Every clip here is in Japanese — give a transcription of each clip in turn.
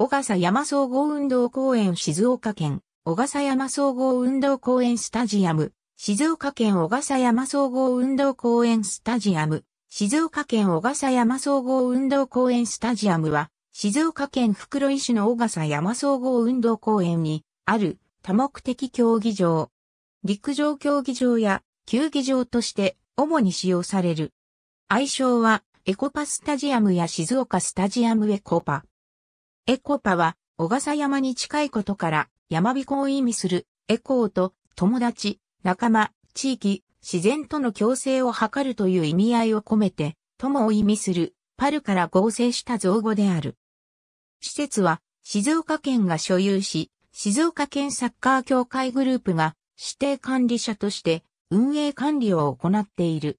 小笠山総合運動公園静岡県、小笠山総合運動公園スタジアム、静岡県小笠山総合運動公園スタジアム、静岡県小笠山総合運動公園スタジアムは、静岡県袋井市の小笠山総合運動公園に、ある多目的競技場。陸上競技場や球技場として主に使用される。愛称はエコパスタジアムや静岡スタジアムエコパ。エコパは、小笠山に近いことから、山彦を意味する、エコーと、友達、仲間、地域、自然との共生を図るという意味合いを込めて、友を意味する、パルから合成した造語である。施設は、静岡県が所有し、静岡県サッカー協会グループが指定管理者として運営管理を行っている。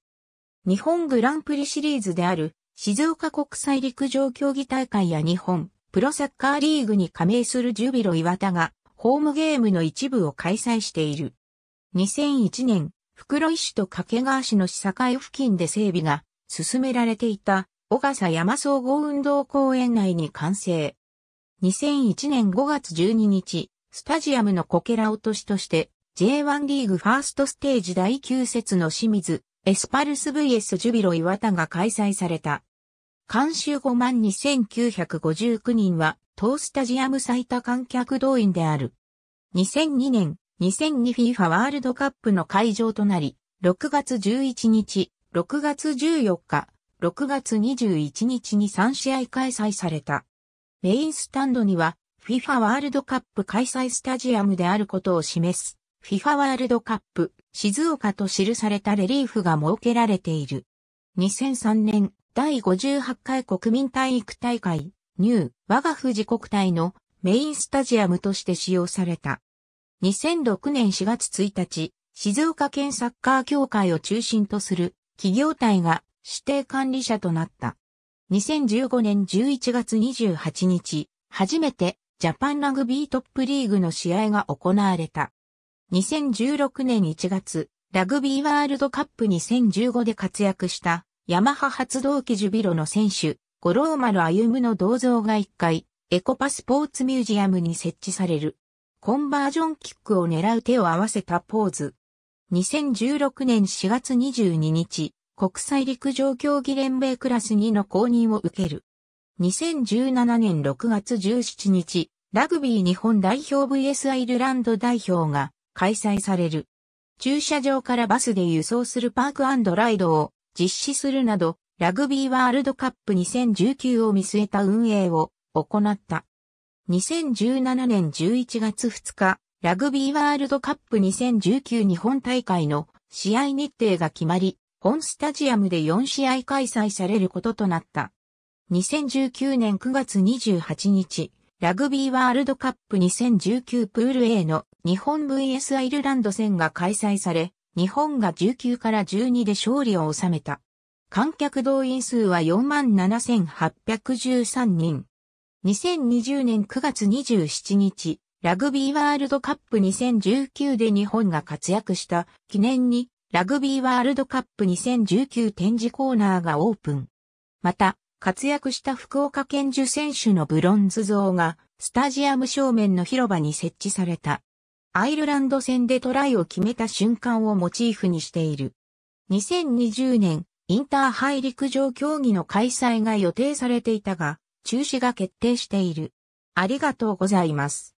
日本グランプリシリーズである静岡国際陸上競技大会や日本プロサッカーリーグに加盟するジュビロ岩田が、ホームゲームの一部を開催している。2001年、袋井市と掛川市の市境付近で整備が進められていた、小笠山総合運動公園内に完成。2001年5月12日、スタジアムのこけら落としとして、J1 リーグファーストステージ第9節の清水、エスパルス VS ジュビロ岩田が開催された。監修5万2959人は、当スタジアム最多観客動員である。2002年、2002FIFA ワールドカップの会場となり、6月11日、6月14日、6月21日に3試合開催された。メインスタンドには、FIFA ワールドカップ開催スタジアムであることを示す、FIFA ワールドカップ、静岡と記されたレリーフが設けられている。2003年、第58回国民体育大会、ニュー、我が富士国体のメインスタジアムとして使用された。2006年4月1日、静岡県サッカー協会を中心とする企業体が指定管理者となった。2015年11月28日、初めてジャパンラグビートップリーグの試合が行われた。2016年1月、ラグビーワールドカップ2015で活躍したヤマハ発動機ジュビロの選手、五郎丸歩の銅像が1階、エコパスポーツミュージアムに設置される。コンバージョンキックを狙う手を合わせたポーズ。2016年4月22日、国際陸上競技連盟クラス2の公認を受ける。2017年6月17日、ラグビー日本代表 VS アイルランド代表が開催される。駐車場からバスで輸送するパークライドを実施するなど、ラグビーワールドカップ2019を見据えた運営を行った。2017年11月2日、ラグビーワールドカップ2019日本大会の試合日程が決まり、本スタジアムで4試合開催されることとなった。2019年9月28日、ラグビーワールドカップ2019プール A の日本 VS アイルランド戦が開催され、日本が19から12で勝利を収めた。観客動員数は47,813人。2020年9月27日、ラグビーワールドカップ2019で日本が活躍した記念に、ラグビーワールドカップ2019展示コーナーがオープン。また、活躍した福岡県受選手のブロンズ像が、スタジアム正面の広場に設置された。アイルランド戦でトライを決めた瞬間をモチーフにしている。2020年、インターハイ陸上競技の開催が予定されていたが、中止が決定している。ありがとうございます。